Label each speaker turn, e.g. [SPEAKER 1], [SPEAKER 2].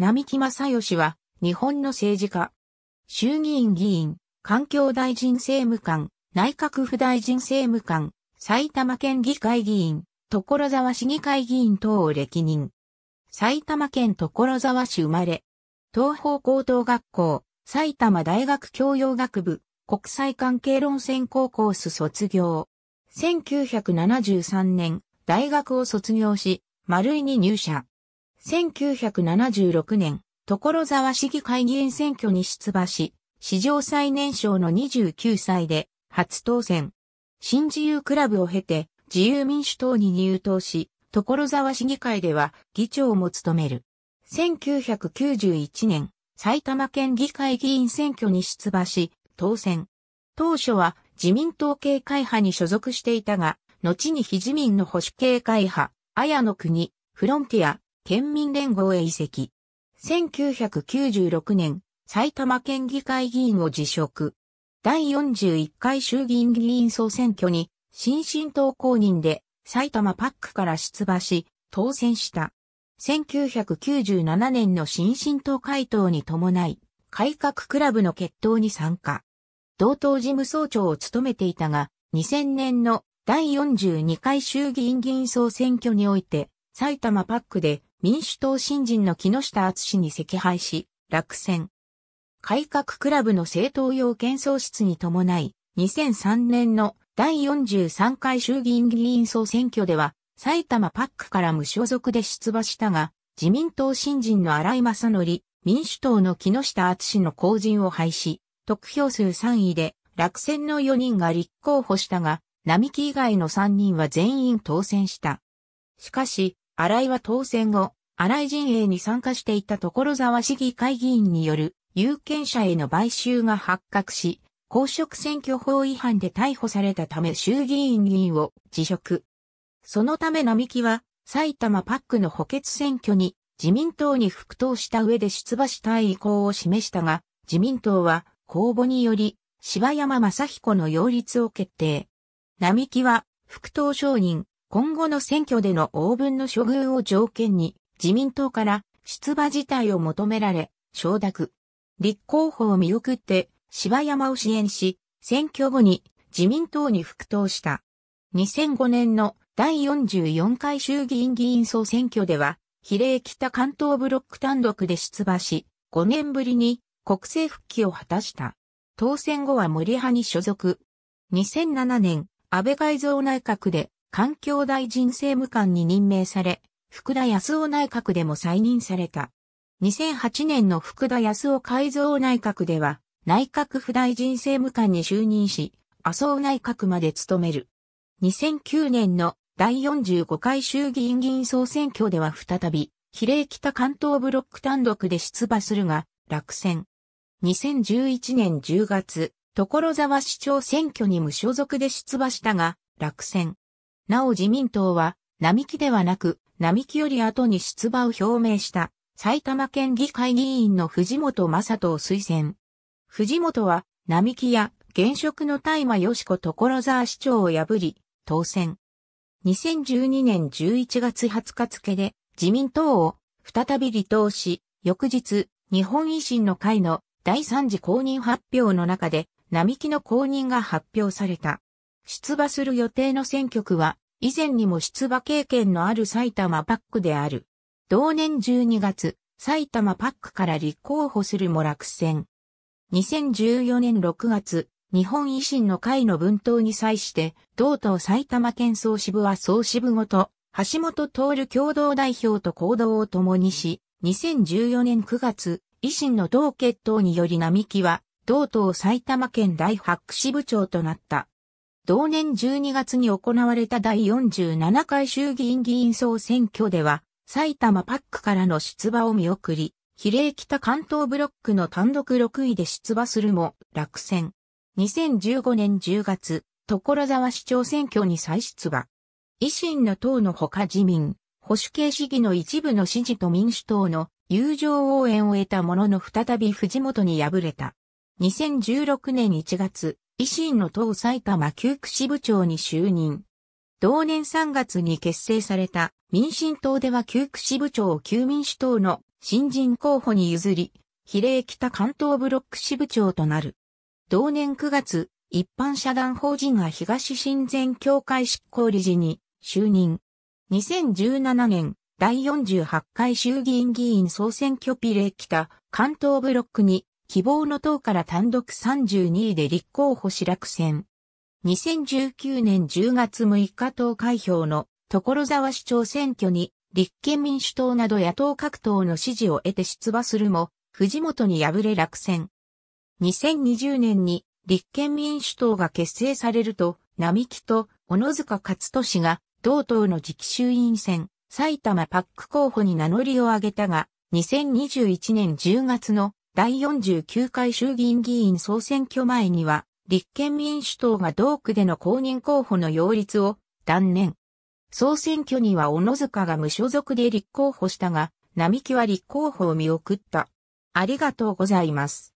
[SPEAKER 1] 並木正義は、日本の政治家。衆議院議員、環境大臣政務官、内閣府大臣政務官、埼玉県議会議員、所沢市議会議員等を歴任。埼玉県所沢市生まれ。東方高等学校、埼玉大学教養学部、国際関係論専攻コース卒業。1973年、大学を卒業し、丸井に入社。1976年、所沢市議会議員選挙に出馬し、史上最年少の29歳で初当選。新自由クラブを経て自由民主党に入党し、所沢市議会では議長も務める。1991年、埼玉県議会議員選挙に出馬し、当選。当初は自民党系会派に所属していたが、後に非自民の保守系会派、綾野国、フロンティア、県民連合へ移籍。1996年、埼玉県議会議員を辞職。第41回衆議院議員総選挙に、新進党公認で埼玉パックから出馬し、当選した。1997年の新進党回答に伴い、改革クラブの決闘に参加。同党事務総長を務めていたが、2000年の第42回衆議院議員総選挙において、埼玉パックで民主党新人の木下厚氏に赤配し、落選。改革クラブの政党用検討室に伴い、2003年の第43回衆議院議員総選挙では、埼玉パックから無所属で出馬したが、自民党新人の荒井正則、民主党の木下厚氏の後陣を廃止、得票数3位で落選の4人が立候補したが、並木以外の3人は全員当選した。しかし、新井は当選後、新井陣営に参加していた所沢市議会議員による有権者への買収が発覚し、公職選挙法違反で逮捕されたため衆議院議員を辞職。そのため並木は埼玉パックの補欠選挙に自民党に復党した上で出馬したい意向を示したが、自民党は公募により柴山正彦の擁立を決定。並木は副党承認、今後の選挙での応分の処遇を条件に、自民党から出馬自体を求められ、承諾。立候補を見送って、柴山を支援し、選挙後に自民党に復党した。2005年の第44回衆議院議員総選挙では、比例北関東ブロック単独で出馬し、5年ぶりに国政復帰を果たした。当選後は森派に所属。2007年、安倍改造内閣で環境大臣政務官に任命され、福田康夫内閣でも再任された。2008年の福田康夫改造内閣では、内閣府大臣政務官に就任し、麻生内閣まで務める。2009年の第45回衆議院議員総選挙では再び、比例北関東ブロック単独で出馬するが、落選。2011年10月、所沢市長選挙に無所属で出馬したが、落選。なお自民党は、並木ではなく、並木より後に出馬を表明した埼玉県議会議員の藤本正人を推薦。藤本は、並木や現職の大麻よしこ所沢市長を破り、当選。2012年11月20日付で自民党を再び離党し、翌日、日本維新の会の第3次公認発表の中で、並木の公認が発表された。出馬する予定の選挙区は、以前にも出馬経験のある埼玉パックである。同年12月、埼玉パックから立候補するも落選。2014年6月、日本維新の会の文頭に際して、同党埼玉県総支部は総支部ごと、橋本徹共同代表と行動を共にし、2014年9月、維新の同決闘により並木は、同党埼玉県大白支部長となった。同年12月に行われた第47回衆議院議員総選挙では、埼玉パックからの出馬を見送り、比例北関東ブロックの単独6位で出馬するも落選。2015年10月、所沢市長選挙に再出馬。維新の党のほか自民、保守系市議の一部の支持と民主党の友情応援を得たものの再び藤本に敗れた。2016年1月、維新の党埼玉旧区支部長に就任。同年3月に結成された民進党では旧区支部長を旧民主党の新人候補に譲り、比例北関東ブロック支部長となる。同年9月、一般社団法人が東親善協会執行理事に就任。2017年、第48回衆議院議員総選挙比例北関東ブロックに希望の党から単独32位で立候補し落選。2019年10月6日党開票の所沢市長選挙に立憲民主党など野党各党の支持を得て出馬するも、藤本に敗れ落選。2020年に立憲民主党が結成されると、並木と小野塚勝利が同党の次期衆院選、埼玉パック候補に名乗りを上げたが、2021年10月の第49回衆議院議員総選挙前には、立憲民主党が同区での公認候補の擁立を断念。総選挙には小野塚が無所属で立候補したが、並木は立候補を見送った。ありがとうございます。